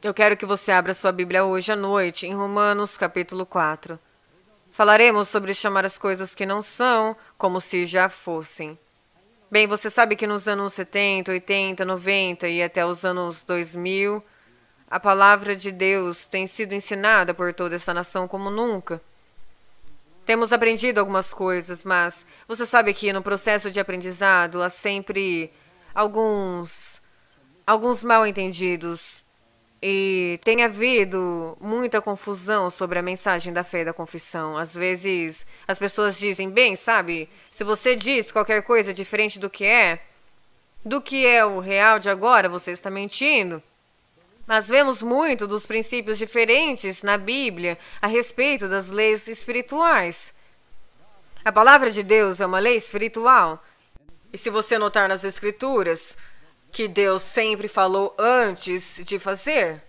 Eu quero que você abra sua Bíblia hoje à noite, em Romanos capítulo 4. Falaremos sobre chamar as coisas que não são como se já fossem. Bem, você sabe que nos anos 70, 80, 90 e até os anos 2000, a palavra de Deus tem sido ensinada por toda essa nação como nunca. Temos aprendido algumas coisas, mas você sabe que no processo de aprendizado há sempre alguns alguns mal entendidos e tem havido muita confusão sobre a mensagem da fé e da confissão. Às vezes as pessoas dizem, bem, sabe, se você diz qualquer coisa diferente do que é, do que é o real de agora, você está mentindo. Nós vemos muito dos princípios diferentes na Bíblia a respeito das leis espirituais. A palavra de Deus é uma lei espiritual. E se você notar nas Escrituras, que Deus sempre falou antes de fazer?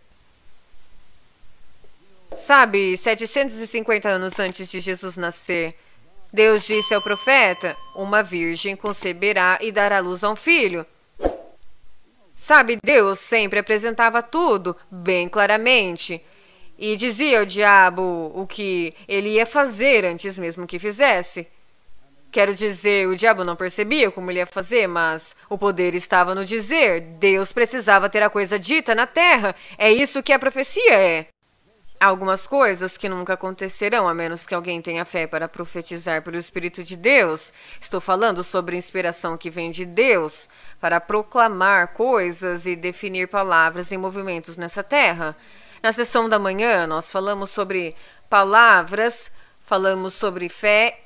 Sabe, 750 anos antes de Jesus nascer, Deus disse ao profeta: Uma virgem conceberá e dará luz a um filho. Sabe, Deus sempre apresentava tudo bem claramente e dizia ao diabo o que ele ia fazer antes mesmo que fizesse. Quero dizer, o diabo não percebia como ele ia fazer, mas o poder estava no dizer. Deus precisava ter a coisa dita na terra. É isso que a profecia é. Há algumas coisas que nunca acontecerão, a menos que alguém tenha fé para profetizar pelo Espírito de Deus. Estou falando sobre inspiração que vem de Deus para proclamar coisas e definir palavras e movimentos nessa terra. Na sessão da manhã, nós falamos sobre palavras, falamos sobre fé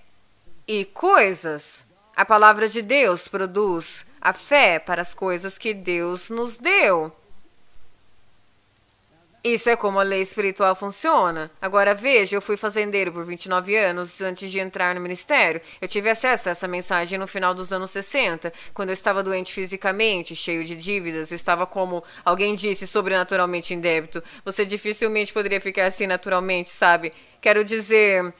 e coisas. A palavra de Deus produz a fé para as coisas que Deus nos deu. Isso é como a lei espiritual funciona. Agora veja, eu fui fazendeiro por 29 anos antes de entrar no ministério. Eu tive acesso a essa mensagem no final dos anos 60, quando eu estava doente fisicamente, cheio de dívidas, eu estava como alguém disse, sobrenaturalmente em débito. Você dificilmente poderia ficar assim naturalmente, sabe? Quero dizer,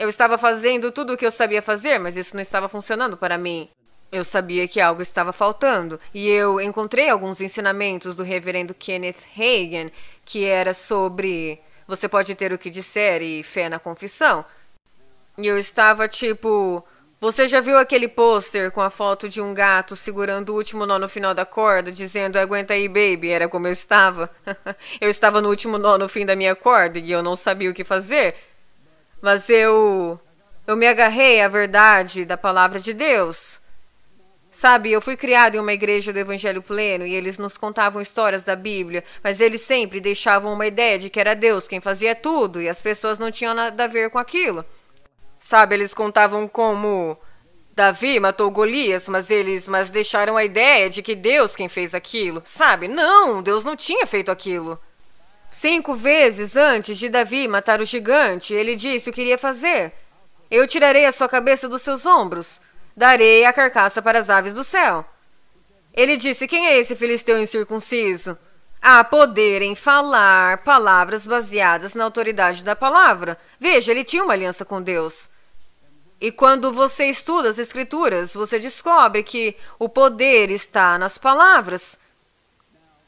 eu estava fazendo tudo o que eu sabia fazer, mas isso não estava funcionando para mim. Eu sabia que algo estava faltando, e eu encontrei alguns ensinamentos do reverendo Kenneth Hagen, que era sobre você pode ter o que disser e fé na confissão. E eu estava tipo, você já viu aquele pôster com a foto de um gato segurando o último nó no final da corda, dizendo aguenta aí, baby? Era como eu estava. eu estava no último nó no fim da minha corda e eu não sabia o que fazer. Mas eu. Eu me agarrei à verdade da palavra de Deus. Sabe, eu fui criado em uma igreja do Evangelho Pleno e eles nos contavam histórias da Bíblia, mas eles sempre deixavam uma ideia de que era Deus quem fazia tudo e as pessoas não tinham nada a ver com aquilo. Sabe, eles contavam como Davi matou Golias, mas eles mas deixaram a ideia de que Deus quem fez aquilo. Sabe? Não, Deus não tinha feito aquilo. Cinco vezes antes de Davi matar o gigante, ele disse o que iria fazer. Eu tirarei a sua cabeça dos seus ombros, darei a carcaça para as aves do céu. Ele disse: Quem é esse filisteu incircunciso? A poderem falar palavras baseadas na autoridade da palavra. Veja, ele tinha uma aliança com Deus. E quando você estuda as Escrituras, você descobre que o poder está nas palavras.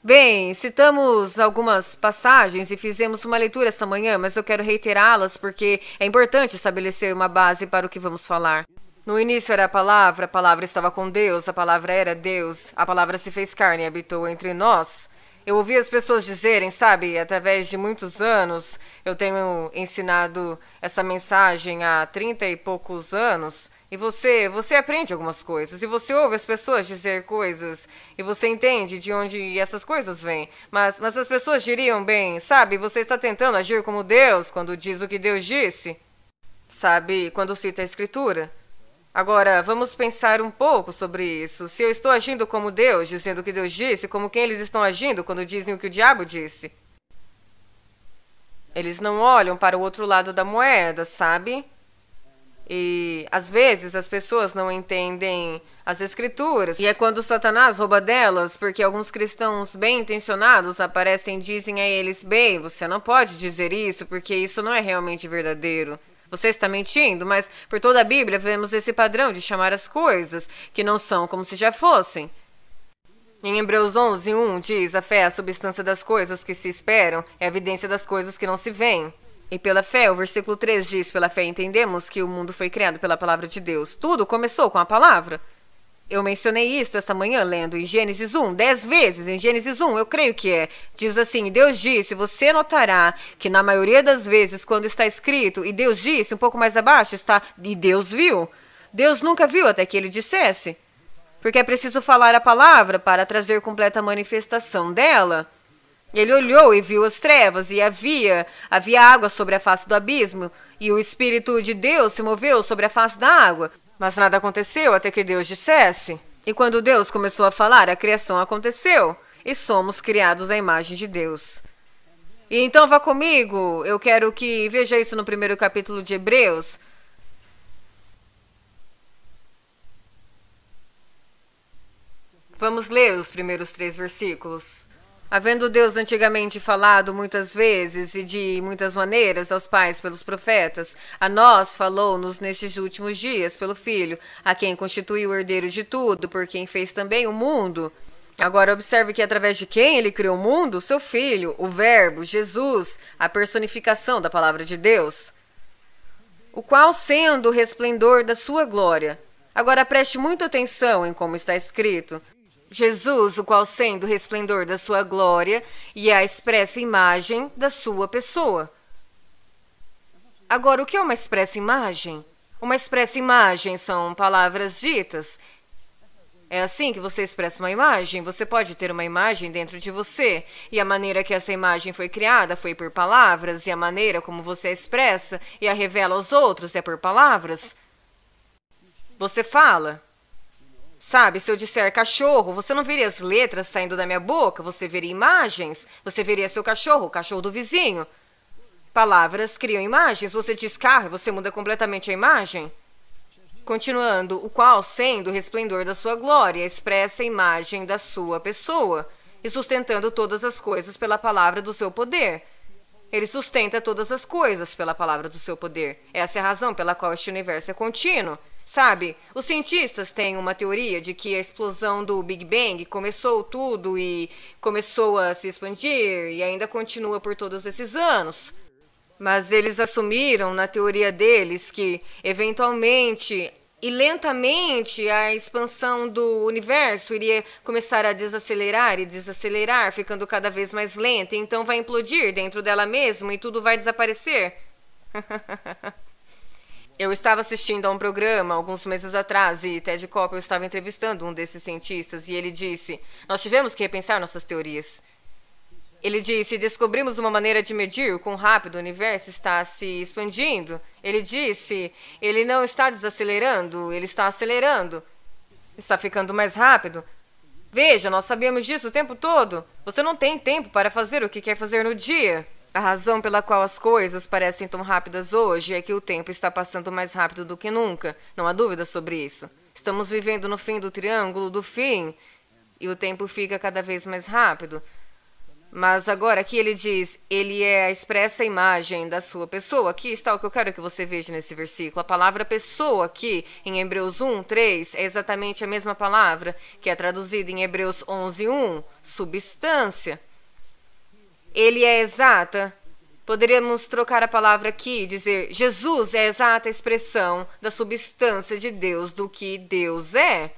Bem, citamos algumas passagens e fizemos uma leitura esta manhã, mas eu quero reiterá-las porque é importante estabelecer uma base para o que vamos falar. No início era a palavra, a palavra estava com Deus, a palavra era Deus, a palavra se fez carne e habitou entre nós. Eu ouvi as pessoas dizerem, sabe, através de muitos anos, eu tenho ensinado essa mensagem há trinta e poucos anos, e você, você aprende algumas coisas, e você ouve as pessoas dizer coisas, e você entende de onde essas coisas vêm. Mas, mas as pessoas diriam bem, sabe, você está tentando agir como Deus quando diz o que Deus disse. Sabe, quando cita a Escritura. Agora, vamos pensar um pouco sobre isso. Se eu estou agindo como Deus, dizendo o que Deus disse, como quem eles estão agindo quando dizem o que o diabo disse? Eles não olham para o outro lado da moeda, sabe? E às vezes as pessoas não entendem as escrituras. E é quando Satanás rouba delas, porque alguns cristãos bem intencionados aparecem e dizem a eles: "Bem, você não pode dizer isso, porque isso não é realmente verdadeiro". Você está mentindo, mas por toda a Bíblia vemos esse padrão de chamar as coisas que não são como se já fossem. Em Hebreus 11, 1 diz: A fé é a substância das coisas que se esperam, é a evidência das coisas que não se veem. E pela fé, o versículo 3 diz: Pela fé entendemos que o mundo foi criado pela palavra de Deus. Tudo começou com a palavra. Eu mencionei isso esta manhã lendo em Gênesis 1, dez vezes. Em Gênesis 1, eu creio que é. Diz assim: Deus disse, você notará que na maioria das vezes, quando está escrito, e Deus disse, um pouco mais abaixo está, e Deus viu. Deus nunca viu até que ele dissesse. Porque é preciso falar a palavra para trazer completa manifestação dela. Ele olhou e viu as trevas, e havia, havia água sobre a face do abismo, e o Espírito de Deus se moveu sobre a face da água. Mas nada aconteceu até que Deus dissesse. E quando Deus começou a falar, a criação aconteceu, e somos criados à imagem de Deus. E então vá comigo, eu quero que veja isso no primeiro capítulo de Hebreus. Vamos ler os primeiros três versículos. Havendo Deus antigamente falado muitas vezes e de muitas maneiras aos pais pelos profetas, a nós falou-nos nestes últimos dias pelo Filho, a quem constituiu o herdeiro de tudo, por quem fez também o mundo. Agora observe que através de quem ele criou o mundo? Seu Filho, o Verbo, Jesus, a personificação da palavra de Deus. O qual sendo o resplendor da sua glória. Agora preste muita atenção em como está escrito Jesus, o qual sendo o resplendor da sua glória e a expressa imagem da sua pessoa. Agora, o que é uma expressa imagem? Uma expressa imagem são palavras ditas. É assim que você expressa uma imagem? Você pode ter uma imagem dentro de você, e a maneira que essa imagem foi criada foi por palavras, e a maneira como você a expressa e a revela aos outros é por palavras. Você fala. Sabe, se eu disser cachorro, você não veria as letras saindo da minha boca, você veria imagens, você veria seu cachorro, o cachorro do vizinho. Palavras criam imagens, você diz carro e você muda completamente a imagem. Continuando, o qual, sendo o resplendor da sua glória, expressa a imagem da sua pessoa, e sustentando todas as coisas pela palavra do seu poder. Ele sustenta todas as coisas pela palavra do seu poder. Essa é a razão pela qual este universo é contínuo. Sabe, os cientistas têm uma teoria de que a explosão do Big Bang começou tudo e começou a se expandir e ainda continua por todos esses anos. Mas eles assumiram na teoria deles que, eventualmente e lentamente, a expansão do universo iria começar a desacelerar e desacelerar, ficando cada vez mais lenta, e então vai implodir dentro dela mesma e tudo vai desaparecer. Eu estava assistindo a um programa alguns meses atrás e Ted Koppel estava entrevistando um desses cientistas e ele disse: Nós tivemos que repensar nossas teorias. Ele disse: Descobrimos uma maneira de medir o quão rápido o universo está se expandindo. Ele disse: Ele não está desacelerando, ele está acelerando. Está ficando mais rápido. Veja, nós sabíamos disso o tempo todo. Você não tem tempo para fazer o que quer fazer no dia. A razão pela qual as coisas parecem tão rápidas hoje é que o tempo está passando mais rápido do que nunca. Não há dúvida sobre isso. Estamos vivendo no fim do triângulo do fim e o tempo fica cada vez mais rápido. Mas agora aqui ele diz: ele é a expressa imagem da sua pessoa. Aqui está o que eu quero que você veja nesse versículo. A palavra pessoa aqui em Hebreus 1, 3 é exatamente a mesma palavra que é traduzida em Hebreus 11, 1, substância. Ele é exata. Poderíamos trocar a palavra aqui e dizer: Jesus é a exata expressão da substância de Deus, do que Deus é.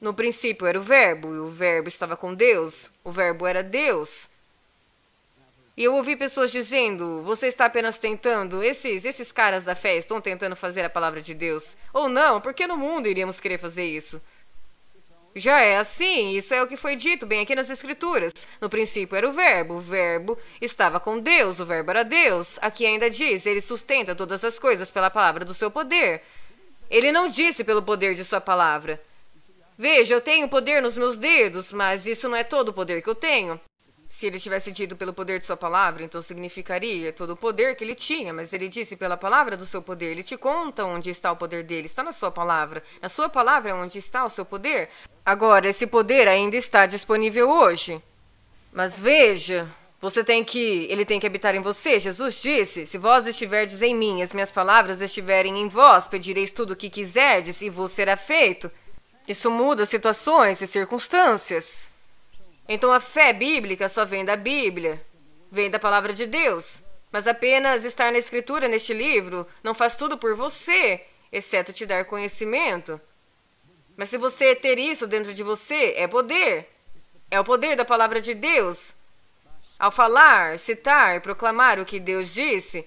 No princípio era o Verbo, e o Verbo estava com Deus, o Verbo era Deus. E eu ouvi pessoas dizendo: você está apenas tentando, esses, esses caras da fé estão tentando fazer a palavra de Deus. Ou não, porque no mundo iríamos querer fazer isso? Já é assim, isso é o que foi dito bem aqui nas Escrituras. No princípio era o Verbo, o Verbo estava com Deus, o Verbo era Deus. Aqui ainda diz: Ele sustenta todas as coisas pela palavra do seu poder. Ele não disse pelo poder de sua palavra. Veja, eu tenho poder nos meus dedos, mas isso não é todo o poder que eu tenho se ele tivesse dito pelo poder de sua palavra, então significaria todo o poder que ele tinha, mas ele disse pela palavra do seu poder. Ele te conta onde está o poder dele, está na sua palavra. Na sua palavra é onde está o seu poder. Agora, esse poder ainda está disponível hoje. Mas veja, você tem que. Ele tem que habitar em você. Jesus disse: Se vós estiverdes em mim, as minhas palavras estiverem em vós, pedireis tudo o que quiserdes e vos será feito. Isso muda situações e circunstâncias. Então a fé é bíblica só vem da Bíblia, vem da palavra de Deus. Mas apenas estar na Escritura, neste livro, não faz tudo por você, exceto te dar conhecimento. Mas se você ter isso dentro de você, é poder. É o poder da palavra de Deus. Ao falar, citar, proclamar o que Deus disse.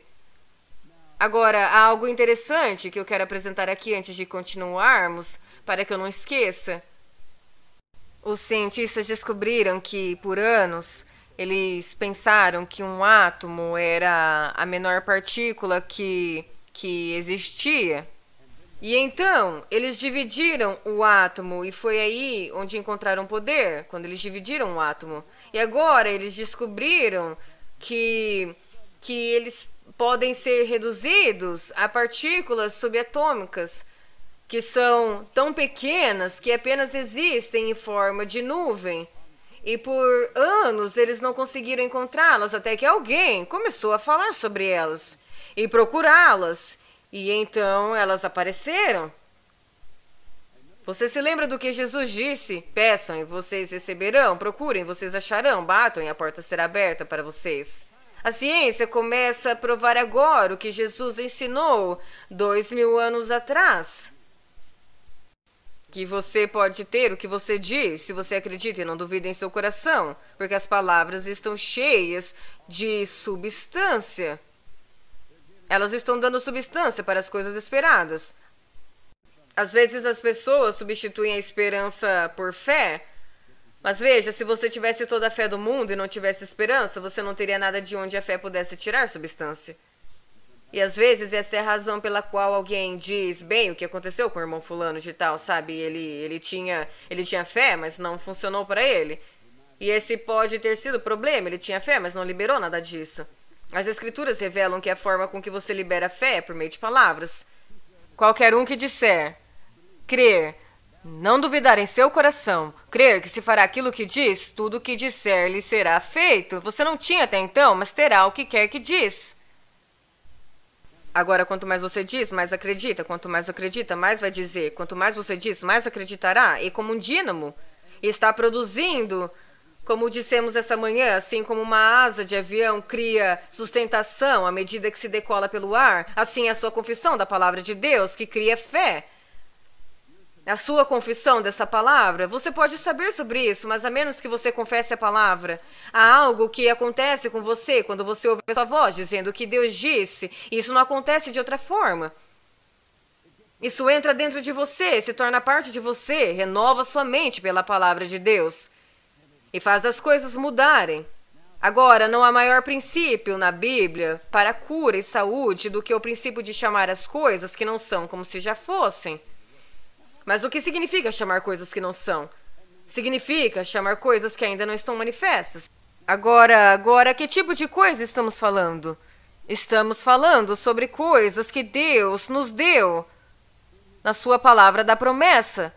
Agora, há algo interessante que eu quero apresentar aqui antes de continuarmos, para que eu não esqueça. Os cientistas descobriram que, por anos, eles pensaram que um átomo era a menor partícula que, que existia. E então, eles dividiram o átomo e foi aí onde encontraram poder, quando eles dividiram o átomo. E agora eles descobriram que, que eles podem ser reduzidos a partículas subatômicas que são tão pequenas que apenas existem em forma de nuvem. E por anos eles não conseguiram encontrá-las até que alguém começou a falar sobre elas e procurá-las. E então elas apareceram. Você se lembra do que Jesus disse? Peçam e vocês receberão, procurem, vocês acharão, batam e a porta será aberta para vocês. A ciência começa a provar agora o que Jesus ensinou dois mil anos atrás que você pode ter o que você diz, se você acredita e não duvida em seu coração, porque as palavras estão cheias de substância. Elas estão dando substância para as coisas esperadas. Às vezes as pessoas substituem a esperança por fé. Mas veja, se você tivesse toda a fé do mundo e não tivesse esperança, você não teria nada de onde a fé pudesse tirar substância. E às vezes essa é a razão pela qual alguém diz, bem, o que aconteceu com o irmão fulano de tal, sabe? Ele, ele, tinha, ele tinha fé, mas não funcionou para ele. E esse pode ter sido o problema, ele tinha fé, mas não liberou nada disso. As escrituras revelam que é a forma com que você libera a fé é por meio de palavras. Qualquer um que disser, crer, não duvidar em seu coração, crer que se fará aquilo que diz, tudo o que disser lhe será feito. Você não tinha até então, mas terá o que quer que diz. Agora, quanto mais você diz, mais acredita. Quanto mais acredita, mais vai dizer. Quanto mais você diz, mais acreditará. E como um dínamo, está produzindo, como dissemos essa manhã, assim como uma asa de avião cria sustentação à medida que se decola pelo ar, assim é a sua confissão da palavra de Deus, que cria fé a sua confissão dessa palavra? Você pode saber sobre isso, mas a menos que você confesse a palavra, há algo que acontece com você quando você ouve a sua voz dizendo o que Deus disse. Isso não acontece de outra forma. Isso entra dentro de você, se torna parte de você, renova sua mente pela palavra de Deus e faz as coisas mudarem. Agora, não há maior princípio na Bíblia para cura e saúde do que o princípio de chamar as coisas que não são como se já fossem. Mas o que significa chamar coisas que não são? Significa chamar coisas que ainda não estão manifestas. Agora, agora, que tipo de coisa estamos falando? Estamos falando sobre coisas que Deus nos deu na sua palavra da promessa.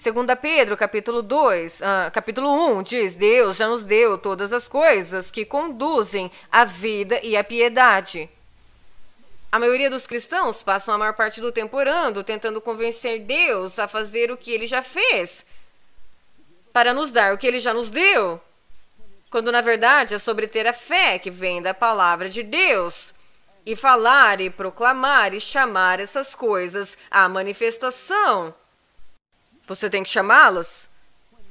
2 Pedro, capítulo 2, ah, capítulo 1, diz: Deus já nos deu todas as coisas que conduzem à vida e à piedade. A maioria dos cristãos passam a maior parte do tempo orando, tentando convencer Deus a fazer o que ele já fez, para nos dar o que ele já nos deu, quando na verdade é sobre ter a fé que vem da palavra de Deus e falar e proclamar e chamar essas coisas à manifestação. Você tem que chamá-las.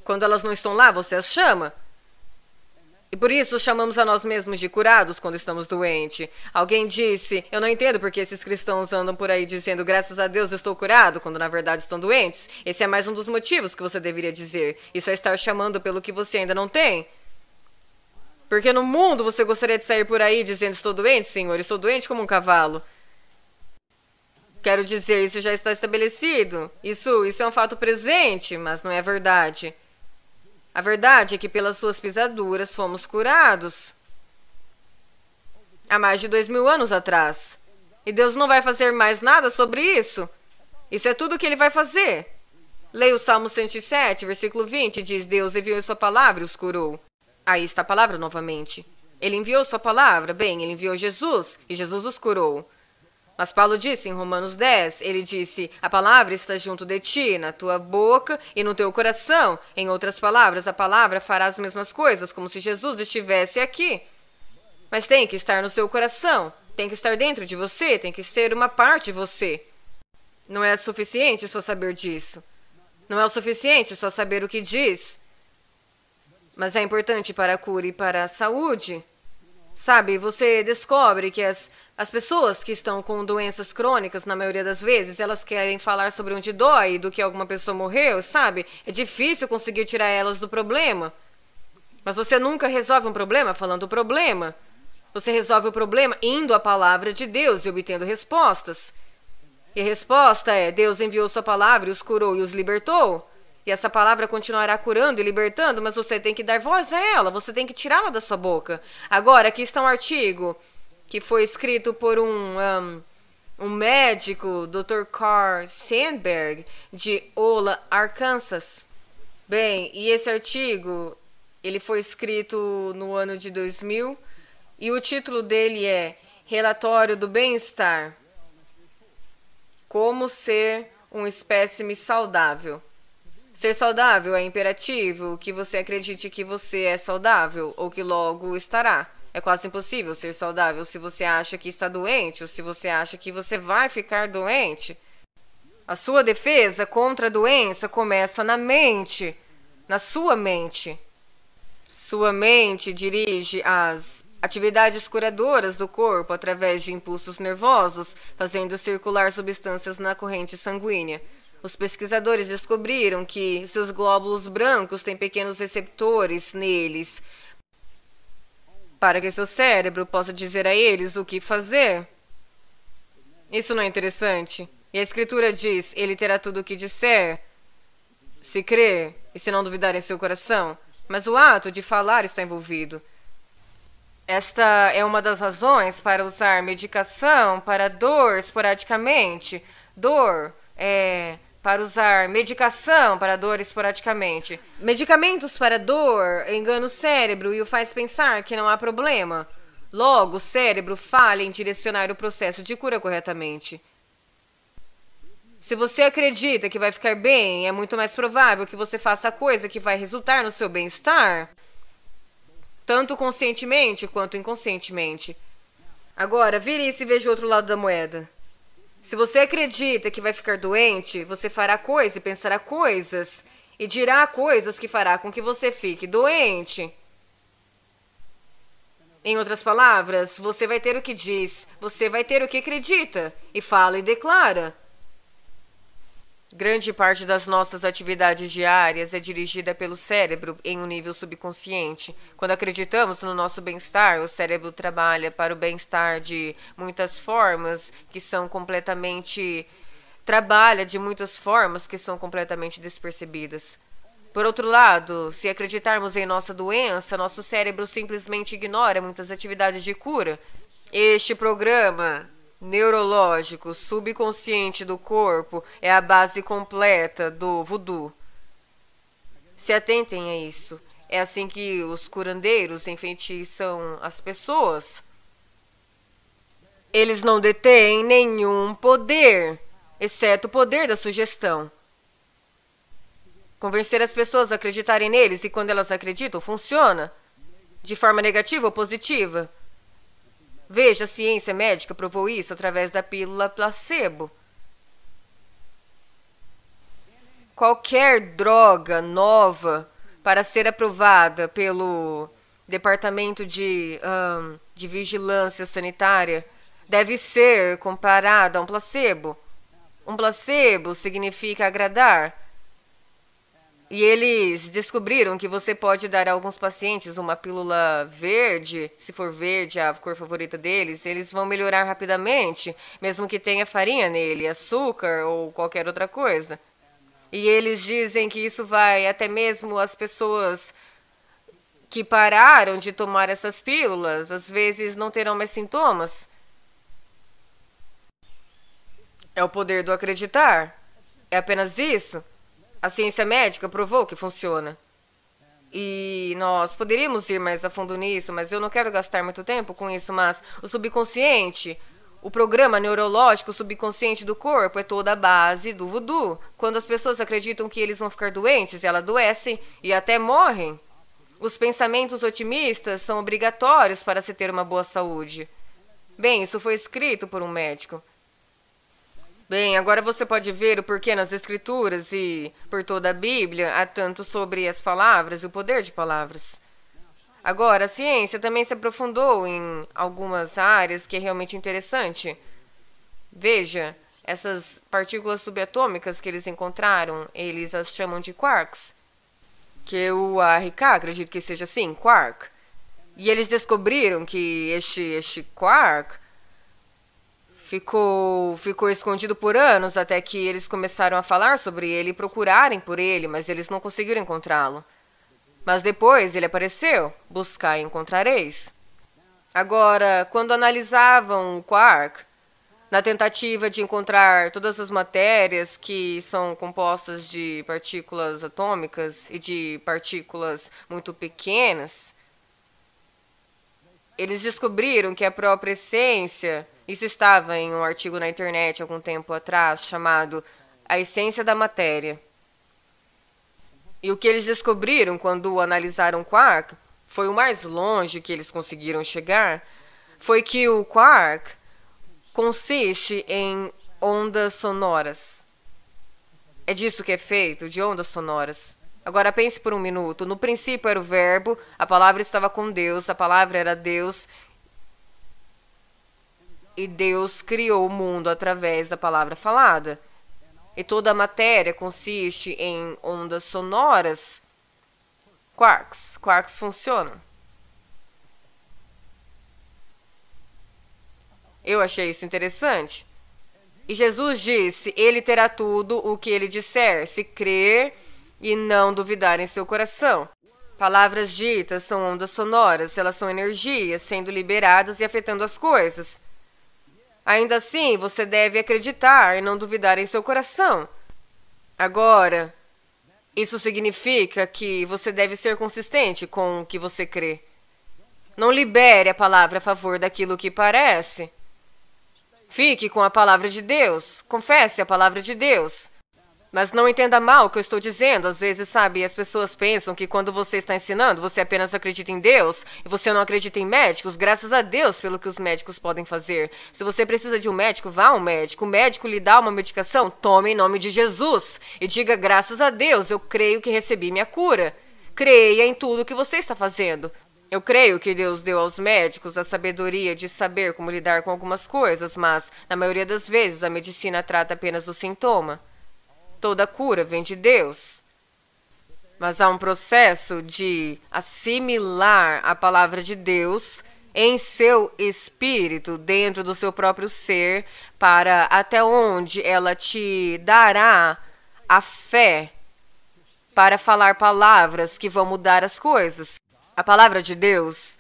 Quando elas não estão lá, você as chama. E por isso chamamos a nós mesmos de curados quando estamos doentes. Alguém disse: Eu não entendo porque esses cristãos andam por aí dizendo graças a Deus eu estou curado, quando na verdade estão doentes. Esse é mais um dos motivos que você deveria dizer. Isso é estar chamando pelo que você ainda não tem. Porque no mundo você gostaria de sair por aí dizendo: Estou doente, senhor, estou doente como um cavalo. Quero dizer, isso já está estabelecido. Isso, isso é um fato presente, mas não é verdade. A verdade é que pelas suas pisaduras fomos curados há mais de dois mil anos atrás. E Deus não vai fazer mais nada sobre isso. Isso é tudo o que ele vai fazer. Leia o Salmo 107, versículo 20, diz: Deus enviou sua palavra e os curou. Aí está a palavra novamente. Ele enviou sua palavra, bem, ele enviou Jesus e Jesus os curou. Mas Paulo disse em Romanos 10, ele disse: A palavra está junto de ti, na tua boca e no teu coração. Em outras palavras, a palavra fará as mesmas coisas, como se Jesus estivesse aqui. Mas tem que estar no seu coração, tem que estar dentro de você, tem que ser uma parte de você. Não é suficiente só saber disso. Não é o suficiente só saber o que diz. Mas é importante para a cura e para a saúde. Sabe, você descobre que as as pessoas que estão com doenças crônicas, na maioria das vezes, elas querem falar sobre onde dói, do que alguma pessoa morreu, sabe? É difícil conseguir tirar elas do problema. Mas você nunca resolve um problema falando o problema. Você resolve o problema indo à palavra de Deus e obtendo respostas. E a resposta é: Deus enviou sua palavra, os curou e os libertou. E essa palavra continuará curando e libertando, mas você tem que dar voz a ela, você tem que tirá-la da sua boca. Agora, aqui está um artigo que foi escrito por um, um, um médico, Dr. Carl Sandberg, de Ola, Arkansas. Bem, e esse artigo, ele foi escrito no ano de 2000 e o título dele é Relatório do Bem-Estar: Como ser um espécime saudável. Ser saudável é imperativo que você acredite que você é saudável ou que logo estará. É quase impossível ser saudável se você acha que está doente ou se você acha que você vai ficar doente. A sua defesa contra a doença começa na mente, na sua mente. Sua mente dirige as atividades curadoras do corpo através de impulsos nervosos, fazendo circular substâncias na corrente sanguínea. Os pesquisadores descobriram que seus glóbulos brancos têm pequenos receptores neles para que seu cérebro possa dizer a eles o que fazer. Isso não é interessante? E a Escritura diz: Ele terá tudo o que disser, se crer e se não duvidar em seu coração. Mas o ato de falar está envolvido. Esta é uma das razões para usar medicação para dor esporadicamente. Dor é para usar medicação para dor esporadicamente. Medicamentos para dor enganam o cérebro e o faz pensar que não há problema. Logo, o cérebro falha em direcionar o processo de cura corretamente. Se você acredita que vai ficar bem, é muito mais provável que você faça a coisa que vai resultar no seu bem-estar, tanto conscientemente quanto inconscientemente. Agora, vire e veja o outro lado da moeda. Se você acredita que vai ficar doente, você fará coisas e pensará coisas e dirá coisas que fará com que você fique doente. Em outras palavras, você vai ter o que diz, você vai ter o que acredita e fala e declara. Grande parte das nossas atividades diárias é dirigida pelo cérebro em um nível subconsciente. Quando acreditamos no nosso bem-estar, o cérebro trabalha para o bem-estar de muitas formas que são completamente. trabalha de muitas formas que são completamente despercebidas. Por outro lado, se acreditarmos em nossa doença, nosso cérebro simplesmente ignora muitas atividades de cura. Este programa neurológico subconsciente do corpo é a base completa do voodoo. Se atentem a isso. É assim que os curandeiros enfeitiçam as pessoas. Eles não detêm nenhum poder, exceto o poder da sugestão. Convencer as pessoas a acreditarem neles e quando elas acreditam, funciona. De forma negativa ou positiva. Veja, a ciência médica provou isso através da pílula placebo. Qualquer droga nova para ser aprovada pelo Departamento de, um, de Vigilância Sanitária deve ser comparada a um placebo. Um placebo significa agradar e eles descobriram que você pode dar a alguns pacientes uma pílula verde, se for verde a cor favorita deles, eles vão melhorar rapidamente, mesmo que tenha farinha nele, açúcar ou qualquer outra coisa. E eles dizem que isso vai até mesmo as pessoas que pararam de tomar essas pílulas, às vezes não terão mais sintomas. É o poder do acreditar. É apenas isso. A ciência médica provou que funciona. E nós poderíamos ir mais a fundo nisso, mas eu não quero gastar muito tempo com isso. Mas o subconsciente, o programa neurológico subconsciente do corpo é toda a base do voodoo. Quando as pessoas acreditam que eles vão ficar doentes, elas adoecem e até morrem. Os pensamentos otimistas são obrigatórios para se ter uma boa saúde. Bem, isso foi escrito por um médico. Bem, agora você pode ver o porquê nas Escrituras e por toda a Bíblia há tanto sobre as palavras e o poder de palavras. Agora, a ciência também se aprofundou em algumas áreas que é realmente interessante. Veja, essas partículas subatômicas que eles encontraram, eles as chamam de quarks, que o ARK, acredito que seja assim, quark. E eles descobriram que este, este quark ficou, ficou escondido por anos até que eles começaram a falar sobre ele e procurarem por ele, mas eles não conseguiram encontrá-lo. Mas depois ele apareceu. Buscai e encontrareis. Agora, quando analisavam o Quark, na tentativa de encontrar todas as matérias que são compostas de partículas atômicas e de partículas muito pequenas, eles descobriram que a própria essência isso estava em um artigo na internet algum tempo atrás chamado A Essência da Matéria. E o que eles descobriram quando analisaram o quark foi o mais longe que eles conseguiram chegar, foi que o quark consiste em ondas sonoras. É disso que é feito, de ondas sonoras. Agora pense por um minuto. No princípio era o verbo, a palavra estava com Deus, a palavra era Deus, e Deus criou o mundo através da palavra falada. E toda a matéria consiste em ondas sonoras, quarks. Quarks funcionam. Eu achei isso interessante. E Jesus disse: Ele terá tudo o que ele disser, se crer e não duvidar em seu coração. Palavras ditas são ondas sonoras, elas são energias sendo liberadas e afetando as coisas. Ainda assim, você deve acreditar e não duvidar em seu coração. Agora, isso significa que você deve ser consistente com o que você crê. Não libere a palavra a favor daquilo que parece. Fique com a palavra de Deus. Confesse a palavra de Deus. Mas não entenda mal o que eu estou dizendo. Às vezes, sabe, as pessoas pensam que quando você está ensinando, você apenas acredita em Deus e você não acredita em médicos. Graças a Deus pelo que os médicos podem fazer. Se você precisa de um médico, vá a um médico. O médico lhe dá uma medicação, tome em nome de Jesus e diga: graças a Deus, eu creio que recebi minha cura. Creia em tudo que você está fazendo. Eu creio que Deus deu aos médicos a sabedoria de saber como lidar com algumas coisas, mas, na maioria das vezes, a medicina trata apenas o sintoma. Toda cura vem de Deus. Mas há um processo de assimilar a palavra de Deus em seu espírito, dentro do seu próprio ser, para até onde ela te dará a fé para falar palavras que vão mudar as coisas. A palavra de Deus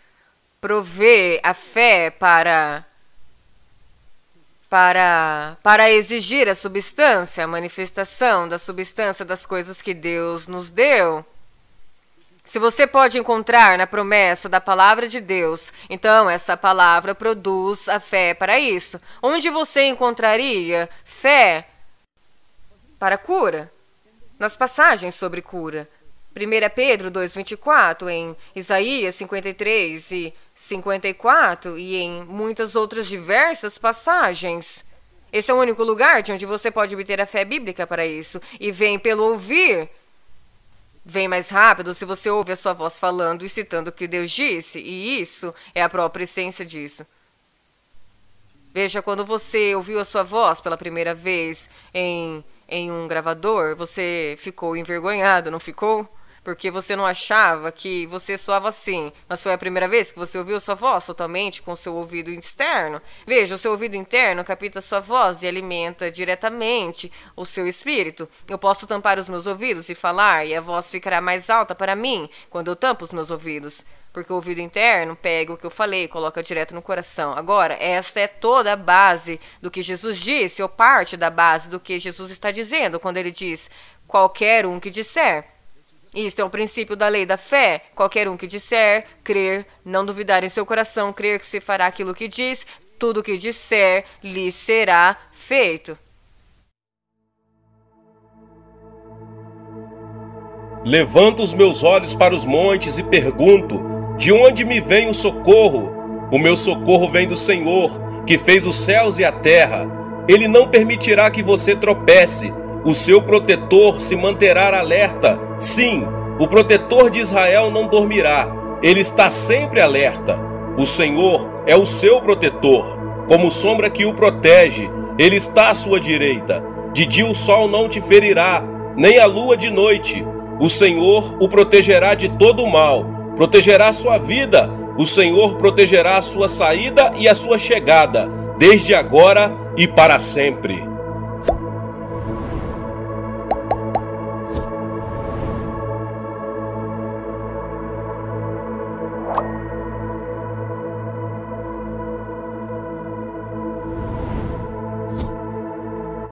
provê a fé para para, para exigir a substância, a manifestação da substância das coisas que Deus nos deu. Se você pode encontrar na promessa da palavra de Deus, então essa palavra produz a fé para isso. Onde você encontraria fé para cura? Nas passagens sobre cura. 1 Pedro 2,24, em Isaías 53 e 54 e em muitas outras diversas passagens. Esse é o único lugar de onde você pode obter a fé bíblica para isso. E vem pelo ouvir. Vem mais rápido se você ouve a sua voz falando e citando o que Deus disse, e isso é a própria essência disso. Veja, quando você ouviu a sua voz pela primeira vez em, em um gravador, você ficou envergonhado, não ficou? Porque você não achava que você soava assim, mas foi a primeira vez que você ouviu sua voz totalmente com seu ouvido externo? Veja, o seu ouvido interno capta sua voz e alimenta diretamente o seu espírito. Eu posso tampar os meus ouvidos e falar, e a voz ficará mais alta para mim quando eu tampo os meus ouvidos porque o ouvido interno pega o que eu falei, e coloca direto no coração. Agora, essa é toda a base do que Jesus disse, ou parte da base do que Jesus está dizendo, quando ele diz: qualquer um que disser. Isto é o princípio da lei da fé. Qualquer um que disser, crer, não duvidar em seu coração, crer que se fará aquilo que diz, tudo o que disser lhe será feito. Levanto os meus olhos para os montes e pergunto: De onde me vem o socorro? O meu socorro vem do Senhor, que fez os céus e a terra. Ele não permitirá que você tropece. O seu protetor se manterá alerta. Sim, o protetor de Israel não dormirá. Ele está sempre alerta. O Senhor é o seu protetor, como sombra que o protege. Ele está à sua direita. De dia o sol não te ferirá, nem a lua de noite. O Senhor o protegerá de todo o mal, protegerá sua vida. O Senhor protegerá a sua saída e a sua chegada, desde agora e para sempre.